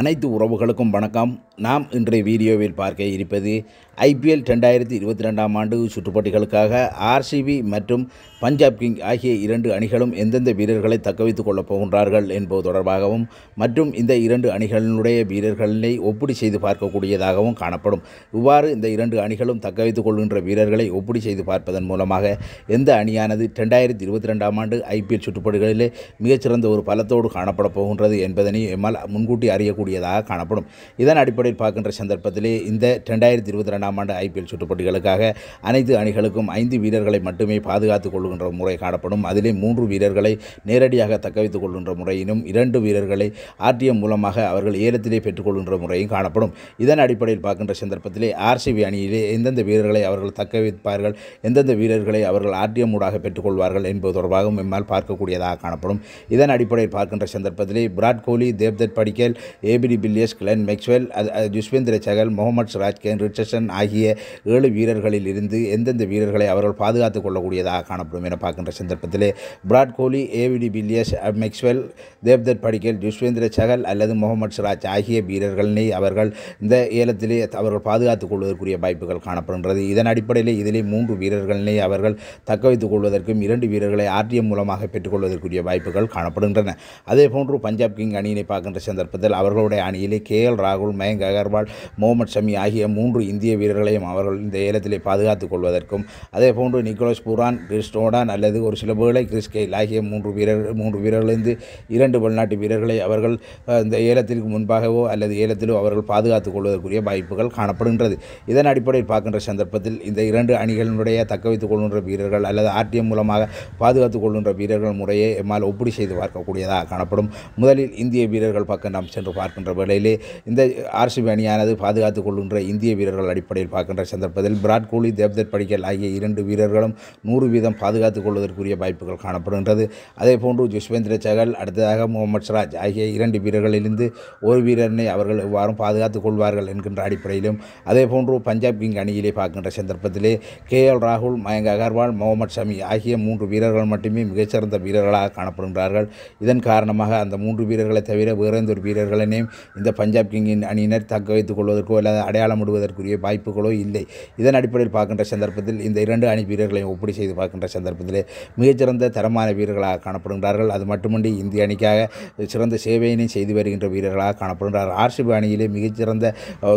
அனைத்து உறவுகளுக்கும் வணக்கம் நாம் இன்றைய வீடியோவில் பார்க்க இருப்பது ஐபிஎல் ரெண்டாயிரத்தி இருபத்தி ரெண்டாம் ஆண்டு சுற்றுப்பட்டிகளுக்காக ஆர்சிபி மற்றும் பஞ்சாப் கிங் ஆகிய இரண்டு அணிகளும் எந்தெந்த வீரர்களை தக்க வைத்துக் கொள்ளப் போகின்றார்கள் என்பது தொடர்பாகவும் மற்றும் இந்த இரண்டு அணிகளினுடைய வீரர்களை ஒப்படி செய்து பார்க்கக்கூடியதாகவும் காணப்படும் இவ்வாறு இந்த இரண்டு அணிகளும் தக்க வைத்துக் கொள்கின்ற வீரர்களை ஒப்படி செய்து பார்ப்பதன் மூலமாக எந்த அணியானது ரெண்டாயிரத்தி இருபத்தி ரெண்டாம் ஆண்டு ஐபிஎல் சுற்றுப்பட்டிகளிலே மிகச்சிறந்த ஒரு பலத்தோடு காணப்படப் போகின்றது என்பதனை எம்மால் முன்கூட்டி அறியக்கூடிய கூடியதாக காணப்படும் இதன் அடிப்படையில் பார்க்கின்ற சந்தர்ப்பத்திலே இந்த ரெண்டாயிரத்தி இருபத்தி ரெண்டாம் ஆண்டு ஐபிஎல் சுற்றுப்பட்டிகளுக்காக அனைத்து அணிகளுக்கும் ஐந்து வீரர்களை மட்டுமே பாதுகாத்துக் கொள்கின்ற முறை காணப்படும் அதிலே மூன்று வீரர்களை நேரடியாக தக்க வைத்துக் கொள்கின்ற முறையினும் இரண்டு வீரர்களை ஆர்டிஎம் மூலமாக அவர்கள் ஏலத்திலே பெற்றுக்கொள்கின்ற முறையும் காணப்படும் இதன் அடிப்படையில் பார்க்கின்ற சந்தர்ப்பத்திலே ஆர்சிபி அணியிலே எந்தெந்த வீரர்களை அவர்கள் தக்க வைப்பார்கள் எந்தெந்த வீரர்களை அவர்கள் ஆர்டிஎம் ஊடாக பெற்றுக்கொள்வார்கள் என்பது தொடர்பாகவும் எம்மால் பார்க்கக்கூடியதாக காணப்படும் இதன் அடிப்படையில் பார்க்கின்ற சந்தர்ப்பத்திலே விராட் கோலி தேவ்தத் படிக்கல் ஏ ஜேபிடி பில்லியஸ் கிளன் அது ஜுஸ்வேந்திர சகல் முகமது சிராஜ்கேன் ரிச்சர்சன் ஆகிய ஏழு வீரர்களில் இருந்து எந்தெந்த வீரர்களை அவர்கள் பாதுகாத்துக் கொள்ளக்கூடியதாக காணப்படும் என பார்க்கின்ற சந்தர்ப்பத்திலே Virat Kohli ABD Villiers Maxwell Devdutt Padikkal Yuzvendra Chahal அல்லது முகமது சிராஜ் ஆகிய வீரர்களினை அவர்கள் இந்த ஏலத்திலே அவர்கள் பாதுகாத்துக் கொள்வதற்குரிய வாய்ப்புகள் காணப்படுகின்றது இதன் அடிப்படையில் இதிலே மூன்று வீரர்களினை அவர்கள் தக்க வைத்துக் கொள்வதற்கும் இரண்டு வீரர்களை ஆர்டிஎம் மூலமாக பெற்றுக்கொள்வதற்குரிய வாய்ப்புகள் காணப்படுகின்றன அதே போன்று பஞ்சாப் கிங் அணியினை பார்க்கின்ற சந்தர்ப்பத்தில் அவர்கள் இந்தியாவுடைய அணியிலே கே எல் ராகுல் மயங்க் அகர்வால் முகமது ஷமி ஆகிய மூன்று இந்திய வீரர்களையும் அவர்கள் இந்த ஏலத்திலே பாதுகாத்துக் கொள்வதற்கும் அதே போன்று நிக்கோலஸ் புரான் கிறிஸ் டோடான் அல்லது ஒரு சில வேளை கிறிஸ் கெயில் ஆகிய மூன்று வீரர்கள் மூன்று வீரர்களிலிருந்து இரண்டு வெளிநாட்டு வீரர்களை அவர்கள் இந்த ஏலத்திற்கு முன்பாகவோ அல்லது ஏலத்திலோ அவர்கள் பாதுகாத்துக் கொள்வதற்குரிய வாய்ப்புகள் காணப்படுகின்றது இதன் அடிப்படையில் பார்க்கின்ற சந்தர்ப்பத்தில் இந்த இரண்டு அணிகளினுடைய தக்க வைத்துக் கொள்கின்ற வீரர்கள் அல்லது ஆர்டிஎம் மூலமாக பாதுகாத்துக் கொள்கின்ற வீரர்கள் முறையை எம்மால் ஒப்படி செய்து பார்க்கக்கூடியதாக காணப்படும் முதலில் இந்திய வீரர்கள் பக்கம் நாம் சென்று பார்க்க பார்க்கின்ற வேளையிலே இந்த ஆர்சிபி அணியானது பாதுகாத்துக் கொள்கின்ற இந்திய வீரர்கள் அடிப்படையில் பார்க்கின்ற சந்தர்ப்பத்தில் விராட் கோலி தேவ்தர் படிக்கல் ஆகிய இரண்டு வீரர்களும் நூறு வீதம் பாதுகாத்துக் கொள்வதற்குரிய வாய்ப்புகள் காணப்படுகின்றது அதே போன்று ஜுஸ்வேந்திர சகல் அடுத்ததாக முகமது சிராஜ் ஆகிய இரண்டு வீரர்களிலிருந்து ஒரு வீரனை அவர்கள் எவ்வாறும் பாதுகாத்துக் கொள்வார்கள் என்கின்ற அடிப்படையிலும் அதே போன்று பஞ்சாப் கிங் அணியிலே பார்க்கின்ற சந்தர்ப்பத்திலே கே எல் ராகுல் மயங்க அகர்வால் முகமது ஷமி ஆகிய மூன்று வீரர்கள் மட்டுமே மிகச்சிறந்த வீரர்களாக காணப்படுகின்றார்கள் இதன் காரணமாக அந்த மூன்று வீரர்களை தவிர வேறெந்த ஒரு வீரர்களினை எதனையும் இந்த பஞ்சாப் கிங்கின் அணியினர் தக்க வைத்துக் கொள்வதற்கோ அல்லது அடையாளம் விடுவதற்குரிய வாய்ப்புகளோ இல்லை இதன் அடிப்படையில் பார்க்கின்ற சந்தர்ப்பத்தில் இந்த இரண்டு அணி வீரர்களையும் ஒப்படை செய்து பார்க்கின்ற சந்தர்ப்பத்தில் மிகச்சிறந்த தரமான வீரர்களாக காணப்படுகின்றார்கள் அது மட்டுமின்றி இந்திய அணிக்காக சிறந்த சேவையினை செய்து வருகின்ற வீரர்களாக காணப்படுகின்றார்கள் ஆர்சிபி அணியிலே மிகச்சிறந்த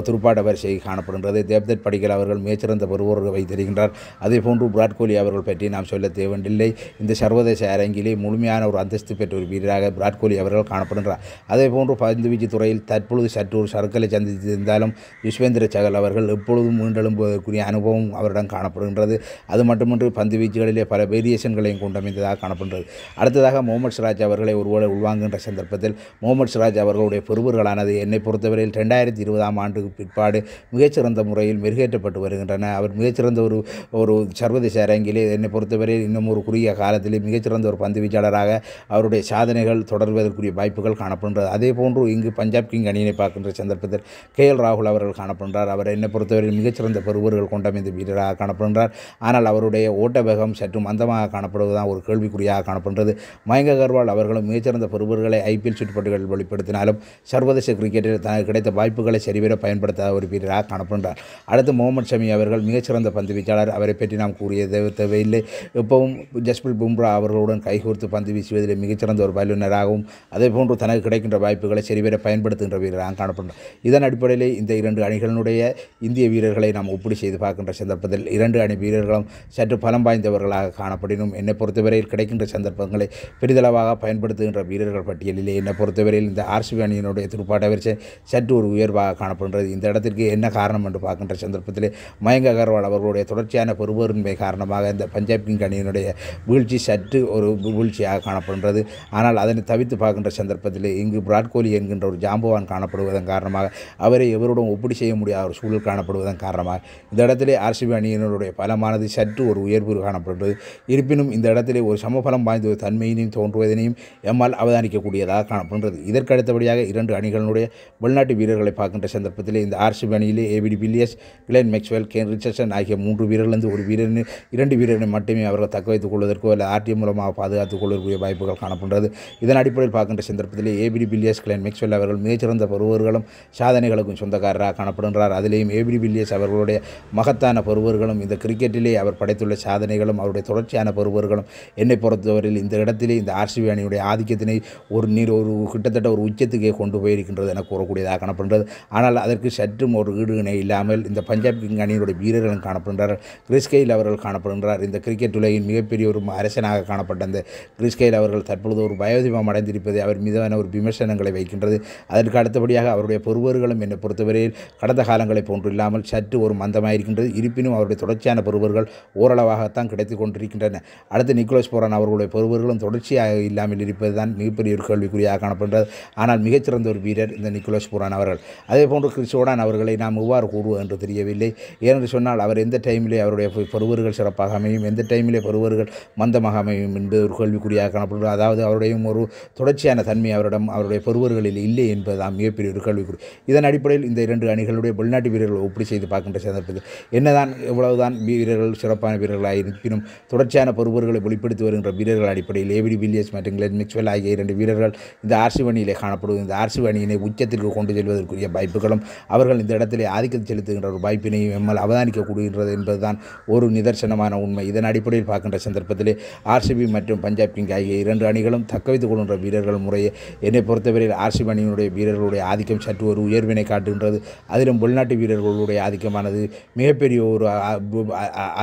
துருப்பாட்ட வரிசை காணப்படுகின்றது தேவ்தத் படிகள் அவர்கள் மிகச்சிறந்த பெறுவோர்கள் வைத்திருக்கின்றார் அதே போன்று விராட் கோலி அவர்கள் பற்றி நாம் சொல்ல தேவையில்லை இந்த சர்வதேச அரங்கிலே முழுமையான ஒரு அந்தஸ்து பெற்ற ஒரு வீரராக விராட் கோலி அவர்கள் காணப்படுகின்றார் அதே போன்று பந்து வீச்சு துறையில் தற்பொழுது சற்று ஒரு சர்க்கலை சந்தித்திருந்தாலும் யுஷ்வேந்திர சகல் அவர்கள் எப்பொழுதும் மீண்டெழும்புவதற்குரிய அனுபவம் அவரிடம் காணப்படுகின்றது அது மட்டுமின்றி பந்து வீச்சுகளிலே பல வேரியேஷன்களையும் கொண்டமைந்ததாக காணப்படுகிறது அடுத்ததாக முகமது சிராஜ் அவர்களை ஒருவேளை உள்வாங்குகின்ற சந்தர்ப்பத்தில் முகமது சிராஜ் அவர்களுடைய பெருவர்களானது என்னை பொறுத்தவரையில் ரெண்டாயிரத்தி இருபதாம் ஆண்டுக்கு பிற்பாடு மிகச்சிறந்த முறையில் மெருகேற்றப்பட்டு வருகின்றன அவர் மிகச்சிறந்த ஒரு ஒரு சர்வதேச அரங்கிலே என்னை பொறுத்தவரையில் இன்னும் ஒரு குறுகிய காலத்திலே மிகச்சிறந்த ஒரு பந்து வீச்சாளராக அவருடைய சாதனைகள் தொடர்வதற்குரிய வாய்ப்புகள் காணப்படுகின்றது அதே போன்று இங்கு பஞ்சாப் கிங் அணியினை பார்க்கின்ற சந்தர்ப்பத்தில் கே எல் ராகுல் அவர்கள் காணப்படுகிறார் அவர் என்னை பொறுத்தவரையில் மிகச்சிறந்த பருவர்கள் கொண்டமைந்த வீரராக காணப்படுகிறார் ஆனால் அவருடைய ஓட்ட வேகம் சற்று மந்தமாக காணப்படுவதுதான் ஒரு கேள்விக்குறியாக காணப்படுகிறது மயங்க அகர்வால் அவர்களும் மிகச்சிறந்த பெருவர்களை ஐபிஎல் சுற்றுப்பட்டுகள் வெளிப்படுத்தினாலும் சர்வதேச கிரிக்கெட்டில் தனக்கு கிடைத்த வாய்ப்புகளை சரிவர பயன்படுத்தாத ஒரு வீரராக காணப்படுகிறார் அடுத்து முகமது ஷமி அவர்கள் மிகச்சிறந்த பந்து வீச்சாளர் அவரை பற்றி நாம் கூறிய தேவையில்லை இப்பவும் ஜஸ்பிரித் பும்ரா அவர்களுடன் கைகோர்த்து பந்து வீசுவதில் மிகச்சிறந்த ஒரு வல்லுநராகவும் அதே போன்று தனக்கு கிடைக்கின்ற வாய்ப்புகளை சரிவர பயன்படுத்துகின்ற வீரராக காணப்படுகிறார் இதன் அடிப்படையில் இந்த இரண்டு அணிகளினுடைய இந்திய வீரர்களை நாம் ஒப்படி செய்து பார்க்கின்ற சந்தர்ப்பத்தில் இரண்டு அணி வீரர்களும் சற்று பலம் வாய்ந்தவர்களாக காணப்படினும் என்னை பொறுத்தவரையில் கிடைக்கின்ற சந்தர்ப்பங்களை பெரிதளவாக பயன்படுத்துகின்ற வீரர்கள் பட்டியலிலே என்னை பொறுத்தவரையில் இந்த ஆர்சிபி அணியினுடைய துடுப்பாட்ட வரிசை சற்று ஒரு உயர்வாக காணப்படுகிறது இந்த இடத்திற்கு என்ன காரணம் என்று பார்க்கின்ற சந்தர்ப்பத்தில் மயங்க அகர்வால் அவர்களுடைய தொடர்ச்சியான பெருபெருமை காரணமாக இந்த பஞ்சாப் கிங் அணியினுடைய வீழ்ச்சி சற்று ஒரு வீழ்ச்சியாக காணப்படுகிறது ஆனால் அதனை தவித்து பார்க்கின்ற சந்தர்ப்பத்தில் இங்கு விராட் கோலி என்கின்ற ஒரு ஜாம்பவான் காணப்படுவதன் காரணமாக அவரை எவரோடும் ஒப்படி செய்ய முடியாத ஒரு சூழல் காணப்படுவதன் காரணமாக இந்த இடத்திலே ஆர்சிபி அணியினருடைய பலமானது சற்று ஒரு உயர்வு காணப்படுகிறது இருப்பினும் இந்த இடத்திலே ஒரு சமபலம் வாய்ந்த ஒரு தன்மையினையும் தோன்றுவதனையும் எம்மால் அவதானிக்கக்கூடியதாக காணப்படுகிறது இதற்கு அடுத்தபடியாக இரண்டு அணிகளினுடைய வெளிநாட்டு வீரர்களை பார்க்கின்ற சந்தர்ப்பத்தில் இந்த ஆர்சிபி அணியிலே ABD Villiers Glenn Maxwell Kane Richardson ஆகிய மூன்று வீரர்களிருந்து ஒரு வீரரின் இரண்டு வீரர்களை மட்டுமே அவர்கள் தக்க வைத்துக் கொள்வதற்கோ அல்லது ஆர்டிஎம் மூலமாக பாதுகாத்துக் கொள்வதற்குரிய வாய்ப்புகள் காணப்படுகிறது இதன் அடிப்படையில் பார்க்கின்ற சந்தர்ப்பத்தில் ஏபிடி வில்லியர்ஸ் கிளென் மெக்ஸ்வெல் அவர்கள் அவர்கள் மிகச்சிறந்த பருவர்களும் சாதனைகளுக்கும் சொந்தக்காரராக காணப்படுகின்றார் அதிலேயும் ஏபிடி வில்லியர்ஸ் அவர்களுடைய மகத்தான பருவர்களும் இந்த கிரிக்கெட்டிலே அவர் படைத்துள்ள சாதனைகளும் அவருடைய தொடர்ச்சியான பருவர்களும் என்னை பொறுத்தவரையில் இந்த இடத்திலே இந்த ஆர்சிபி அணியுடைய ஆதிக்கத்தினை ஒரு நீர் ஒரு கிட்டத்தட்ட ஒரு உச்சத்துக்கே கொண்டு போயிருக்கின்றது என கூறக்கூடியதாக காணப்படுகிறது ஆனால் அதற்கு சற்றும் ஒரு இணை இல்லாமல் இந்த பஞ்சாப் கிங் அணியினுடைய வீரர்களும் காணப்படுகின்றார்கள் கிறிஸ்கெயில் அவர்கள் காணப்படுகின்றார் இந்த கிரிக்கெட் உலகின் மிகப்பெரிய ஒரு அரசனாக காணப்பட்ட அந்த கிறிஸ்கெயில் அவர்கள் தற்பொழுது ஒரு வயோதிபம் அடைந்திருப்பது அவர் மீதான ஒரு விமர்சனங்களை வைக்கின்றது அதற்கு அடுத்தபடியாக அவருடைய பொறுவர்களும் என்னை பொறுத்தவரையில் கடந்த காலங்களை போன்று இல்லாமல் சற்று ஒரு மந்தமாக இருக்கின்றது இருப்பினும் அவருடைய தொடர்ச்சியான பொறுவர்கள் ஓரளவாகத்தான் கிடைத்து கொண்டிருக்கின்றன அடுத்து நிக்கோலஸ் போரான் அவர்களுடைய பொறுவர்களும் தொடர்ச்சியாக இல்லாமல் இருப்பது தான் மிகப்பெரிய ஒரு கேள்விக்குறியாக காணப்படுகிறது ஆனால் மிகச்சிறந்த ஒரு வீரர் இந்த நிக்கோலஸ் புரான் அவர்கள் அதே போன்று கிறிஸ்டோடான் அவர்களை நாம் எவ்வாறு கூறுவோம் என்று தெரியவில்லை ஏனென்று சொன்னால் அவர் எந்த டைமிலே அவருடைய பொறுவர்கள் சிறப்பாக அமையும் எந்த டைமிலே பொறுவர்கள் மந்தமாக அமையும் என்பது ஒரு கேள்விக்குறியாக காணப்படுகிறது அதாவது அவருடையும் ஒரு தொடர்ச்சியான தன்மை அவரிடம் அவருடைய பொறுவர்களில் இல்லை தான் மிகப்பெரிய ஒரு கல்வி கேள்விக்குறி இதன் அடிப்படையில் இந்த இரண்டு அணிகளுடைய வெளிநாட்டு வீரர்கள் ஒப்படி செய்து பார்க்கின்ற சந்தர்ப்பத்தில் என்னதான் எவ்வளவுதான் வீரர்கள் சிறப்பான வீரர்களாக இருப்பினும் தொடர்ச்சியான பொறுப்புகளை வெளிப்படுத்தி வருகின்ற வீரர்கள் அடிப்படையில் ஏபிடி வில்லியர்ஸ் மற்றும் கிளென் மிக்ஸ்வெல் ஆகிய இரண்டு வீரர்கள் இந்த ஆர்சி அணியிலே காணப்படுவது இந்த ஆர்சி அணியினை உச்சத்திற்கு கொண்டு செல்வதற்குரிய வாய்ப்புகளும் அவர்கள் இந்த இடத்திலே ஆதிக்கம் செலுத்துகின்ற ஒரு வாய்ப்பினையும் எம்மல் அவதானிக்கக்கூடியது என்பதுதான் ஒரு நிதர்சனமான உண்மை இதன் அடிப்படையில் பார்க்கின்ற சந்தர்ப்பத்திலே ஆர்சிபி மற்றும் பஞ்சாப் கிங் ஆகிய இரண்டு அணிகளும் தக்க வைத்துக் கொள்கின்ற வீரர்கள் முறையை என்னை பொறுத்தவரையில் ஆர்சிபி அணி அணியினுடைய வீரர்களுடைய ஆதிக்கம் சற்று ஒரு உயர்வினை காட்டுகின்றது அதிலும் உள்நாட்டு வீரர்களுடைய ஆதிக்கமானது மிகப்பெரிய ஒரு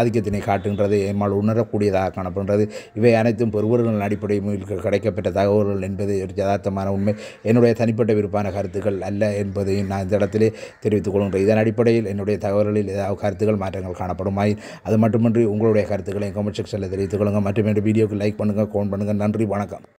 ஆதிக்கத்தினை காட்டுகின்றது நம்மால் உணரக்கூடியதாக காணப்படுகின்றது இவை அனைத்தும் பெருவர்களின் அடிப்படையில் கிடைக்கப்பட்ட தகவல்கள் என்பது ஒரு யதார்த்தமான உண்மை என்னுடைய தனிப்பட்ட விருப்பான கருத்துக்கள் அல்ல என்பதையும் நான் இந்த இடத்திலே தெரிவித்துக் கொள்கின்றேன் இதன் அடிப்படையில் என்னுடைய தகவல்களில் ஏதாவது கருத்துக்கள் மாற்றங்கள் காணப்படுமாய் அது மட்டுமின்றி உங்களுடைய கருத்துக்களை கமெண்ட் செக்ஷனில் தெரிவித்துக் கொள்ளுங்கள் மற்றும் வீடியோக்கு லைக் பண்ணுங்கள் கோன் பண்ணுங்கள் நன்றி வணக்கம்